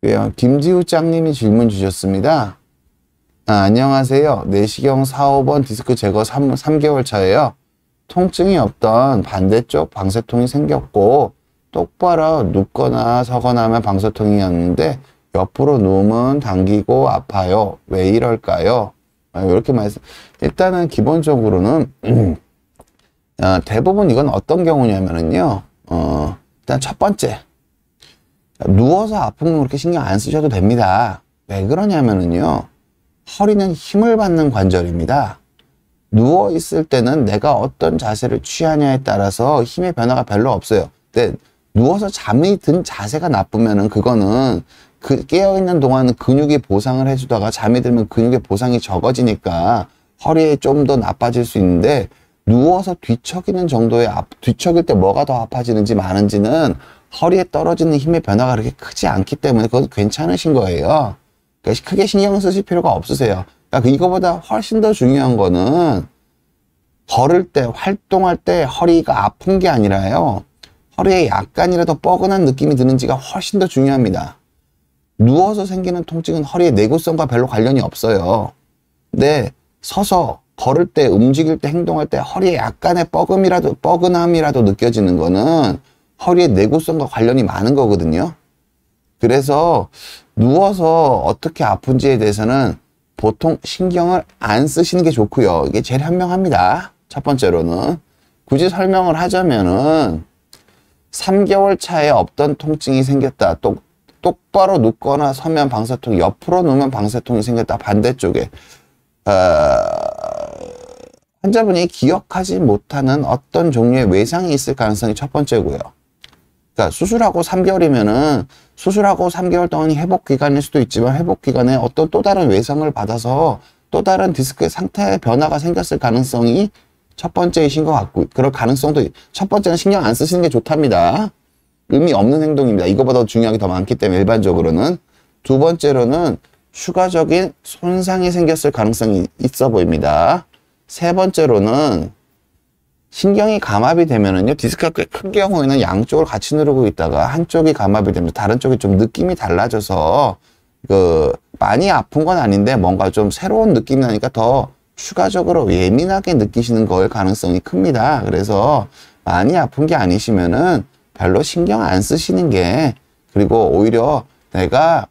예 김지우 짱님이 질문 주셨습니다. 아, 안녕하세요. 내시경 4호번 디스크 제거 3, 3개월 차예요. 통증이 없던 반대쪽 방세통이 생겼고 똑바로 눕거나 서거나 하면 방사통이었는데 옆으로 누우면 당기고 아파요. 왜 이럴까요? 아, 이렇게 말씀. 일단은 기본적으로는 어, 대부분 이건 어떤 경우냐면은요. 어, 일단 첫 번째 누워서 아픈면 그렇게 신경 안 쓰셔도 됩니다. 왜 그러냐면은요. 허리는 힘을 받는 관절입니다. 누워 있을 때는 내가 어떤 자세를 취하냐에 따라서 힘의 변화가 별로 없어요. 근데 네. 누워서 잠이 든 자세가 나쁘면은 그거는 그 깨어있는 동안은 근육이 보상을 해주다가 잠이 들면 근육의 보상이 적어지니까 허리에 좀 더 나빠질 수 있는데 누워서 뒤척이는 정도의 아, 뒤척일 때 뭐가 더 아파지는지 많은지는 허리에 떨어지는 힘의 변화가 그렇게 크지 않기 때문에 그건 괜찮으신 거예요. 그러니까 크게 신경 쓰실 필요가 없으세요. 그러니까 그 이거보다 훨씬 더 중요한 거는 걸을 때, 활동할 때 허리가 아픈 게 아니라요. 허리에 약간이라도 뻐근한 느낌이 드는지가 훨씬 더 중요합니다. 누워서 생기는 통증은 허리의 내구성과 별로 관련이 없어요. 근 서서 걸을 때 움직일 때 행동할 때 허리에 약간의 뻐금이라도 뻐근함이라도 느껴지는 거는 허리의 내구성과 관련이 많은 거거든요. 그래서 누워서 어떻게 아픈지에 대해서는 보통 신경을 안 쓰시는 게 좋고요. 이게 제일 현명합니다. 첫 번째로는 굳이 설명을 하자면은 3개월 차에 없던 통증이 생겼다. 또 똑바로 눕거나 서면 방사통, 옆으로 누면 우 방사통이 생겼다. 반대쪽에 어, 환자분이 기억하지 못하는 어떤 종류의 외상이 있을 가능성이 첫 번째고요. 그러니까 수술하고 3개월이면은 수술하고 3개월 동안이 회복 기간일 수도 있지만 회복 기간에 어떤 또 다른 외상을 받아서 또 다른 디스크의 상태 변화가 생겼을 가능성이 첫 번째이신 것 같고 그럴 가능성도 첫 번째는 신경 안 쓰시는 게 좋답니다. 의미 없는 행동입니다. 이거보다 중요한 게 더 많기 때문에 일반적으로는 두 번째로는 추가적인 손상이 생겼을 가능성이 있어 보입니다. 세 번째로는 신경이 감압이 되면은요 디스크가 꽤 큰 경우에는 양쪽을 같이 누르고 있다가 한쪽이 감압이 되면 다른 쪽이 좀 느낌이 달라져서 그 많이 아픈 건 아닌데 뭔가 좀 새로운 느낌이 나니까 더 추가적으로 예민하게 느끼시는 거일 가능성이 큽니다. 그래서 많이 아픈 게 아니시면은 별로 신경 안 쓰시는 게 그리고 오히려 내가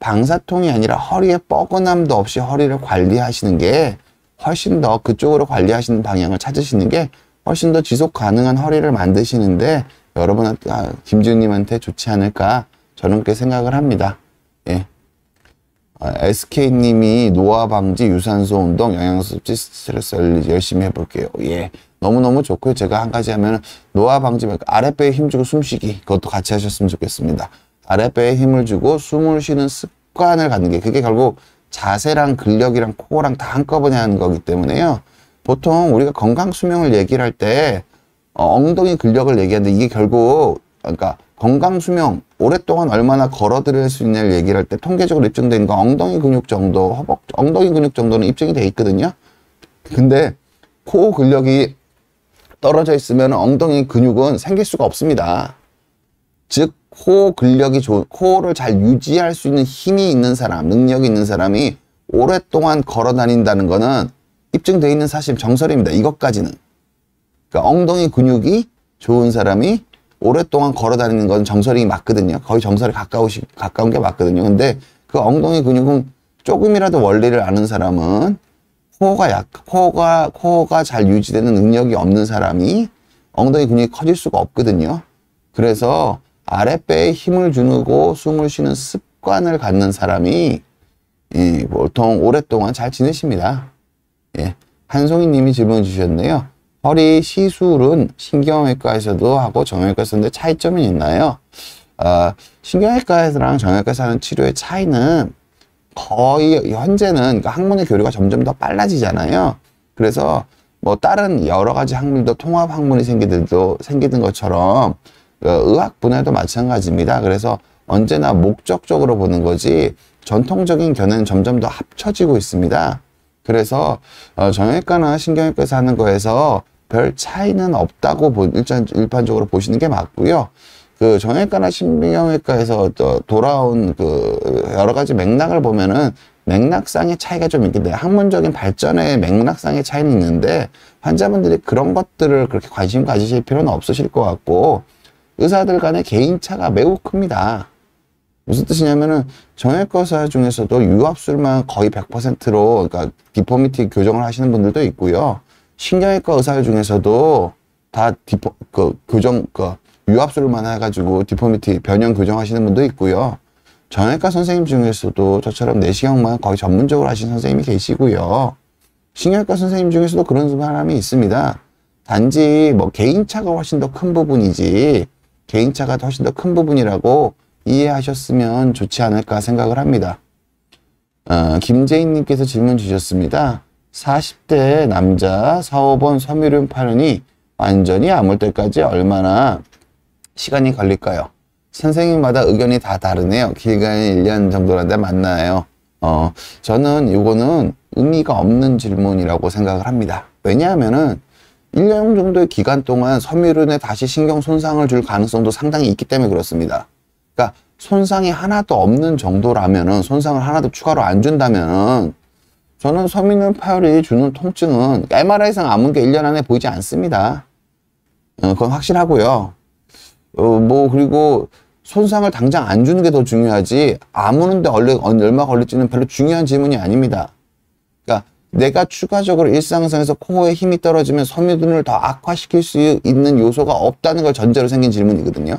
방사통이 아니라 허리에 뻐근함도 없이 허리를 관리하시는 게 훨씬 더 그쪽으로 관리하시는 방향을 찾으시는 게 훨씬 더 지속 가능한 허리를 만드시는데 여러분한테 아, 김지훈님한테 좋지 않을까 저는 그렇게 생각을 합니다. 아, SK님이 노화 방지, 유산소 운동, 영양섭취, 스트레스 열리 열심히 해볼게요. 예. 너무너무 좋고요. 제가 한 가지 하면 노화 방지, 아랫배에 힘주고 숨쉬기 그것도 같이 하셨으면 좋겠습니다. 아랫배에 힘을 주고 숨을 쉬는 습관을 갖는 게 그게 결국 자세랑 근력이랑 코어랑 다 한꺼번에 하는 거기 때문에요. 보통 우리가 건강 수명을 얘기를 할때 어, 엉덩이 근력을 얘기하는데 이게 결국 그러니까 건강 수명 오랫동안 얼마나 걸어들일 수 있냐를 얘기를 할 때 통계적으로 입증된 건 엉덩이 근육 정도, 허벅 엉덩이 근육 정도는 입증이 돼 있거든요. 근데 코 근력이 떨어져 있으면 엉덩이 근육은 생길 수가 없습니다. 즉 코 근력이 좋은 코를잘 유지할 수 있는 힘이 있는 사람, 능력이 있는 사람이 오랫동안 걸어 다닌다는 거는 입증되어 있는 사실 정설입니다. 이것까지는. 그러니까 엉덩이 근육이 좋은 사람이 오랫동안 걸어 다니는 건 정설이 맞거든요. 거의 정설에 가까우시, 가까운 게 맞거든요. 근데 그 엉덩이 근육은 조금이라도 원리를 아는 사람은 코어가 약, 코어가, 코어가 잘 유지되는 능력이 없는 사람이 엉덩이 근육이 커질 수가 없거든요. 그래서 아랫배에 힘을 주고 숨을 쉬는 습관을 갖는 사람이 예, 보통 오랫동안 잘 지내십니다. 예. 한송이 님이 질문 주셨네요. 허리 시술은 신경외과에서도 하고 정형외과에서도 차이점이 있나요? 어, 신경외과에서랑 정형외과에서 하는 치료의 차이는 거의 현재는 그러니까 학문의 교류가 점점 더 빨라지잖아요. 그래서 뭐 다른 여러 가지 학문도 통합 학문이 생기들도 생기는 것처럼 그 의학 분야도 마찬가지입니다. 그래서 언제나 목적적으로 보는 거지 전통적인 견해는 점점 더 합쳐지고 있습니다. 그래서 어, 정형외과나 신경외과에서 하는 거에서 별 차이는 없다고 보, 일단, 일반적으로 보시는 게 맞고요. 그 정형외과나 신경외과에서 또 돌아온 그 여러 가지 맥락을 보면은 맥락상의 차이가 좀 있긴 데 학문적인 발전의 맥락상의 차이는 있는데 환자분들이 그런 것들을 그렇게 관심 가지실 필요는 없으실 것 같고 의사들 간의 개인차가 매우 큽니다. 무슨 뜻이냐면은 정형외과 의사 중에서도 유압술만 거의 100%로 그러니까 디포미티 교정을 하시는 분들도 있고요. 신경외과 의사 중에서도 다 디포, 그 교정 그 유압술만 해가지고 디포미티 변형 교정하시는 분도 있고요. 정형외과 선생님 중에서도 저처럼 내시경만 거의 전문적으로 하신 선생님이 계시고요. 신경외과 선생님 중에서도 그런 사람이 있습니다. 단지 뭐 개인차가 훨씬 더 큰 부분이지 개인차가 훨씬 더 큰 부분이라고 이해하셨으면 좋지 않을까 생각을 합니다. 어, 김재인님께서 질문 주셨습니다. 40대 남자 4, 5번 섬유륜 파는이 완전히 아물 때까지 얼마나 시간이 걸릴까요? 선생님마다 의견이 다 다르네요. 기간이 1년 정도라데맞나요 어, 저는 이거는 의미가 없는 질문이라고 생각을 합니다. 왜냐하면 1년 정도의 기간 동안 섬유륜에 다시 신경 손상을 줄 가능성도 상당히 있기 때문에 그렇습니다. 그러니까 손상이 하나도 없는 정도라면 손상을 하나도 추가로 안준다면 저는 서민은파열이 주는 통증은 깔마라 이상 아문 게 1년 안에 보이지 않습니다. 어, 그건 확실하고요. 어, 뭐 그리고 손상을 당장 안 주는 게 더 중요하지 아무는데 얼마 걸릴지는 별로 중요한 질문이 아닙니다. 그러니까 내가 추가적으로 일상생에서 코어에 힘이 떨어지면 섬유근을 더 악화시킬 수 있는 요소가 없다는 걸 전제로 생긴 질문이거든요.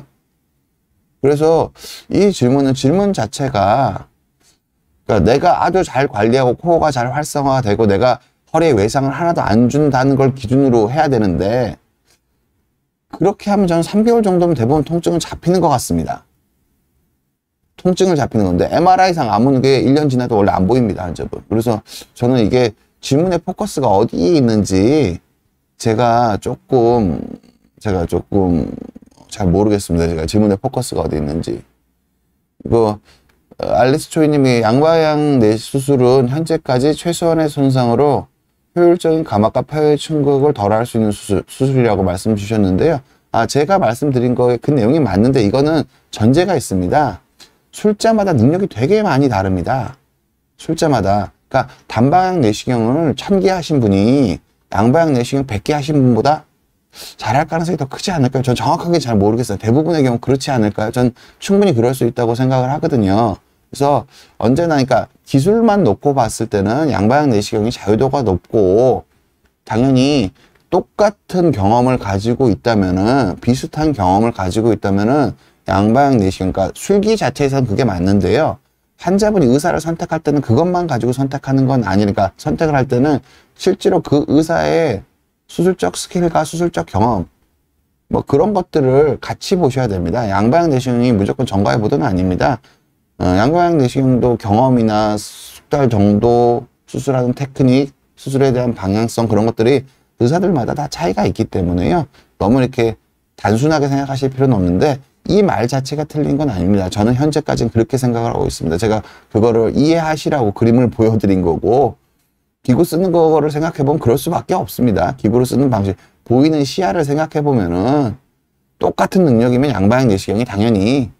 그래서 이 질문은 질문 자체가 그러니까 내가 아주 잘 관리하고 코어가 잘 활성화되고 내가 허리에 외상을 하나도 안 준다는 걸 기준으로 해야 되는데 그렇게 하면 저는 3개월 정도면 대부분 통증은 잡히는 것 같습니다. 통증을 잡히는 건데 MRI상 아무는 게 1년 지나도 원래 안 보입니다. 환자분. 그래서 저는 이게 질문의 포커스가 어디에 있는지 제가 조금 제가 조금 잘 모르겠습니다. 제가 질문의 포커스가 어디 있는지. 이거 알리스 초이님이 양바양 내수술은 현재까지 최소한의 손상으로 효율적인 감압과 폐의 충격을 덜할 수 있는 수술, 수술이라고 말씀 주셨는데요. 아, 제가 말씀드린 거에 그 내용이 맞는데 이거는 전제가 있습니다. 술자마다 능력이 되게 많이 다릅니다. 술자마다. 그러니까 단방 향 내시경을 천개 하신 분이 양방 향 내시경 백개 하신 분보다 잘할 가능성이 더 크지 않을까요? 전 정확하게 잘 모르겠어요. 대부분의 경우 그렇지 않을까요? 전 충분히 그럴 수 있다고 생각을 하거든요. 그래서 언제나 그러니까 기술만 놓고 봤을 때는 양방향 내시경이 자유도가 높고 당연히 똑같은 경험을 가지고 있다면은 비슷한 경험을 가지고 있다면은 양방향 내시경 그러니까 술기 자체에서 그게 맞는데요. 환자분이 의사를 선택할 때는 그것만 가지고 선택하는 건 아니니까 선택을 할 때는 실제로 그 의사의 수술적 스킬과 수술적 경험 뭐 그런 것들을 같이 보셔야 됩니다. 양방향 내시경이 무조건 전과의 보도는 아닙니다. 어, 양광양 내시경도 경험이나 숙달 정도, 수술하는 테크닉, 수술에 대한 방향성 그런 것들이 의사들마다 다 차이가 있기 때문에요. 너무 이렇게 단순하게 생각하실 필요는 없는데 이 말 자체가 틀린 건 아닙니다. 저는 현재까지는 그렇게 생각을 하고 있습니다. 제가 그거를 이해하시라고 그림을 보여드린 거고 기구 쓰는 거를 생각해보면 그럴 수밖에 없습니다. 기구를 쓰는 방식, 보이는 시야를 생각해보면은 똑같은 능력이면 양방향 내시경이 당연히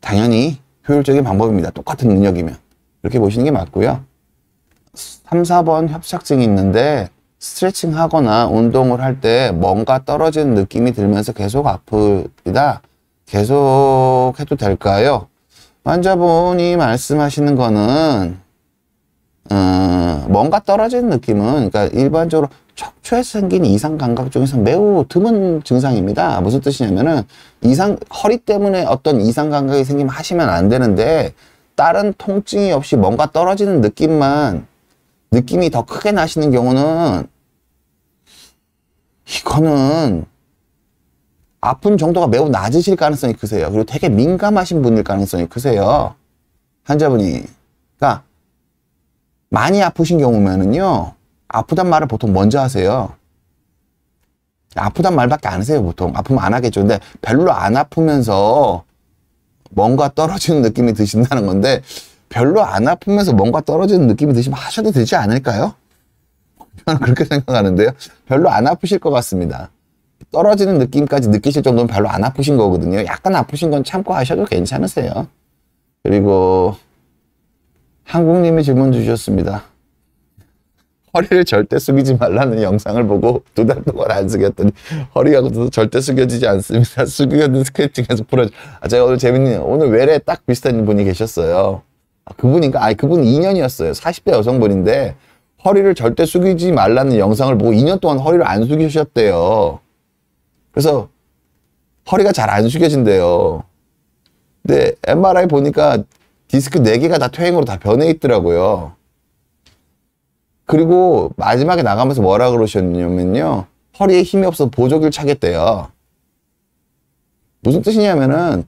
당연히 효율적인 방법입니다. 똑같은 능력이면. 이렇게 보시는 게 맞고요. 3, 4번 협착증이 있는데 스트레칭 하거나 운동을 할 때 뭔가 떨어지는 느낌이 들면서 계속 아프다. 계속 해도 될까요? 환자분이 말씀하시는 거는 음, 뭔가 떨어지는 느낌은 그러니까 일반적으로 척추에서 생긴 이상 감각 중에서 매우 드문 증상입니다. 무슨 뜻이냐면은 이상 허리 때문에 어떤 이상 감각이 생기면 하시면 안 되는데 다른 통증이 없이 뭔가 떨어지는 느낌만 느낌이 더 크게 나시는 경우는 이거는 아픈 정도가 매우 낮으실 가능성이 크세요. 그리고 되게 민감하신 분일 가능성이 크세요. 환자분이. 그러니까 많이 아프신 경우면은요. 아프단 말을 보통 먼저 하세요. 아프단 말밖에 안 하세요, 보통. 아프면 안 하겠죠. 근데 별로 안 아프면서 뭔가 떨어지는 느낌이 드신다는 건데 별로 안 아프면서 뭔가 떨어지는 느낌이 드시면 하셔도 되지 않을까요? 저는 그렇게 생각하는데요. 별로 안 아프실 것 같습니다. 떨어지는 느낌까지 느끼실 정도면 별로 안 아프신 거거든요. 약간 아프신 건 참고하셔도 괜찮으세요. 그리고 한국님이 질문 주셨습니다. 허리를 절대 숙이지 말라는 영상을 보고 두 달 동안 안 숙였더니 허리가 절대 숙여지지 않습니다. 숙여진 스케이팅에서 풀어져. 아, 제가 오늘 재밌는 오늘 외래 딱 비슷한 분이 계셨어요. 아, 그분인가? 아니 그분 2년이었어요. 40대 여성분인데 허리를 절대 숙이지 말라는 영상을 보고 2년 동안 허리를 안 숙이셨대요. 그래서 허리가 잘 안 숙여진대요. 근데 MRI 보니까 디스크 4개가 다 퇴행으로 다 변해 있더라고요. 그리고 마지막에 나가면서 뭐라 그러셨냐면요. 허리에 힘이 없어 서 보조기를 차겠대요. 무슨 뜻이냐면은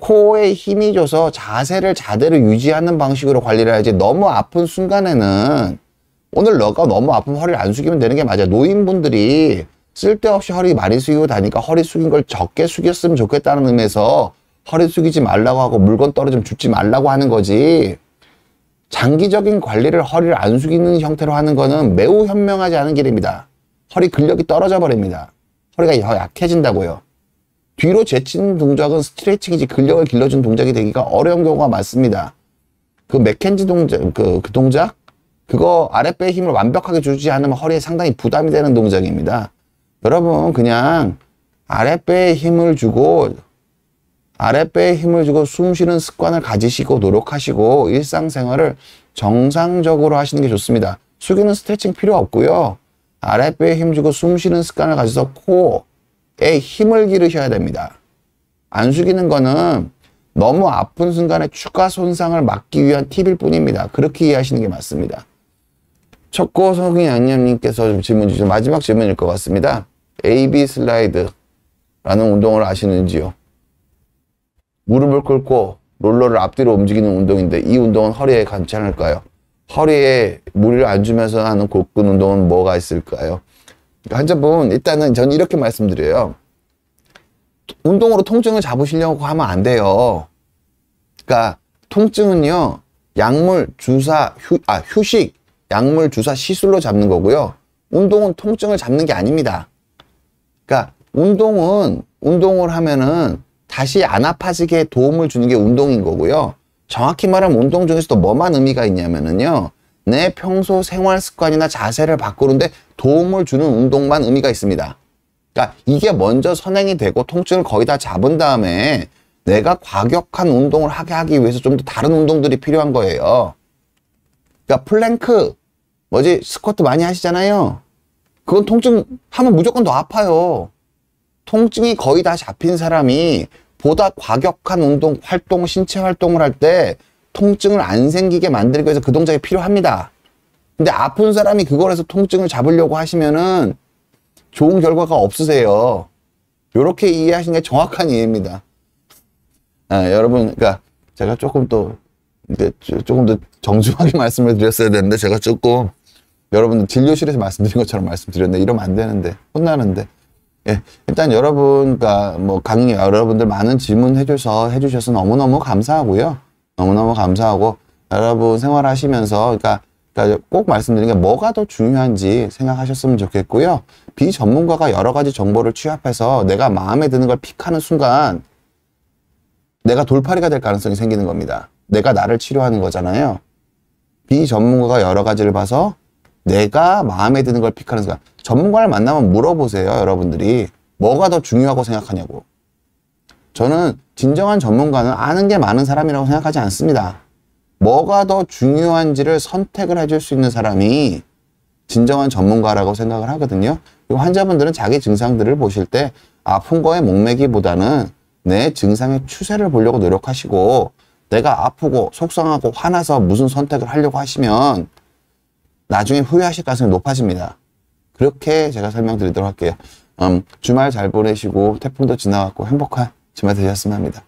코에 힘이 줘서 자세를 자대로 유지하는 방식으로 관리를 해야지 너무 아픈 순간에는 오늘 너가 너무 아픈 허리를 안 숙이면 되는 게 맞아. 요 노인분들이 쓸데없이 허리 많이 숙이고 다니까 허리 숙인 걸 적게 숙였으면 좋겠다는 의미에서 허리 숙이지 말라고 하고 물건 떨어지면 죽지 말라고 하는 거지. 장기적인 관리를 허리를 안 숙이는 형태로 하는 것은 매우 현명하지 않은 길입니다. 허리 근력이 떨어져 버립니다. 허리가 약해진다고요. 뒤로 제친 동작은 스트레칭이지 근력을 길러준 동작이 되기가 어려운 경우가 많습니다. 그 맥켄지 동작, 그, 그 동작? 그거 아랫배 힘을 완벽하게 주지 않으면 허리에 상당히 부담이 되는 동작입니다. 여러분 그냥 아랫배에 힘을 주고 아랫배에 힘을 주고 숨쉬는 습관을 가지시고 노력하시고 일상생활을 정상적으로 하시는 게 좋습니다. 숙이는 스트레칭 필요 없고요. 아랫배에 힘주고 숨쉬는 습관을 가져서 코에 힘을 기르셔야 됩니다. 안 숙이는 거는 너무 아픈 순간에 추가 손상을 막기 위한 팁일 뿐입니다. 그렇게 이해하시는 게 맞습니다. 첫고 성인 양념님께서 질문 주신 마지막 질문일 것 같습니다. AB 슬라이드라는 운동을 아시는지요? 무릎을 꿇고 롤러를 앞뒤로 움직이는 운동인데 이 운동은 허리에 괜찮을까요? 허리에 무리를 안 주면서 하는 곡근 운동은 뭐가 있을까요? 환자분 그러니까 일단은 전 이렇게 말씀드려요. 운동으로 통증을 잡으시려고 하면 안 돼요. 그러니까 통증은요. 약물, 주사, 휴, 아, 휴식, 약물, 주사, 시술로 잡는 거고요. 운동은 통증을 잡는 게 아닙니다. 그러니까 운동은 운동을 하면은 다시 안 아파지게 도움을 주는 게 운동인 거고요. 정확히 말하면 운동 중에서도 뭐만 의미가 있냐면요내 평소 생활 습관이나 자세를 바꾸는데 도움을 주는 운동만 의미가 있습니다. 그러니까 이게 먼저 선행이 되고 통증을 거의 다 잡은 다음에 내가 과격한 운동을 하게 하기 위해서 좀 더 다른 운동들이 필요한 거예요. 그러니까 플랭크, 뭐지 스쿼트 많이 하시잖아요. 그건 통증 하면 무조건 더 아파요. 통증이 거의 다 잡힌 사람이 보다 과격한 운동, 활동, 신체 활동을 할 때 통증을 안 생기게 만들기 위해서 그 동작이 필요합니다. 근데 아픈 사람이 그걸 해서 통증을 잡으려고 하시면은 좋은 결과가 없으세요. 요렇게 이해하시는 게 정확한 이해입니다. 아, 여러분, 그니까 제가 조금 또 이제 조금 더 정중하게 말씀을 드렸어야 되는데 제가 조금 여러분들 진료실에서 말씀드린 것처럼 말씀드렸는데 이러면 안 되는데 혼나는데 예, 일단 여러분 그러니까 뭐 강의 여러분들 많은 질문 해줘서 해주셔서 너무너무 감사하고요. 너무너무 감사하고 여러분 생활하시면서 그러니까, 그러니까 꼭 말씀드린 게 뭐가 더 중요한지 생각하셨으면 좋겠고요. 비전문가가 여러 가지 정보를 취합해서 내가 마음에 드는 걸 픽하는 순간 내가 돌팔이가 될 가능성이 생기는 겁니다. 내가 나를 치료하는 거잖아요. 비전문가가 여러 가지를 봐서 내가 마음에 드는 걸 픽하는 순간 전문가를 만나면 물어보세요 여러분들이 뭐가 더 중요하고 생각하냐고 저는 진정한 전문가는 아는 게 많은 사람이라고 생각하지 않습니다 뭐가 더 중요한지를 선택을 해줄 수 있는 사람이 진정한 전문가라고 생각을 하거든요 환자분들은 자기 증상들을 보실 때 아픈 거에 목매기보다는 내 증상의 추세를 보려고 노력하시고 내가 아프고 속상하고 화나서 무슨 선택을 하려고 하시면 나중에 후회하실 가능성이 높아집니다. 그렇게 제가 설명드리도록 할게요. 음, 주말 잘 보내시고 태풍도 지나왔고 행복한 주말 되셨으면 합니다.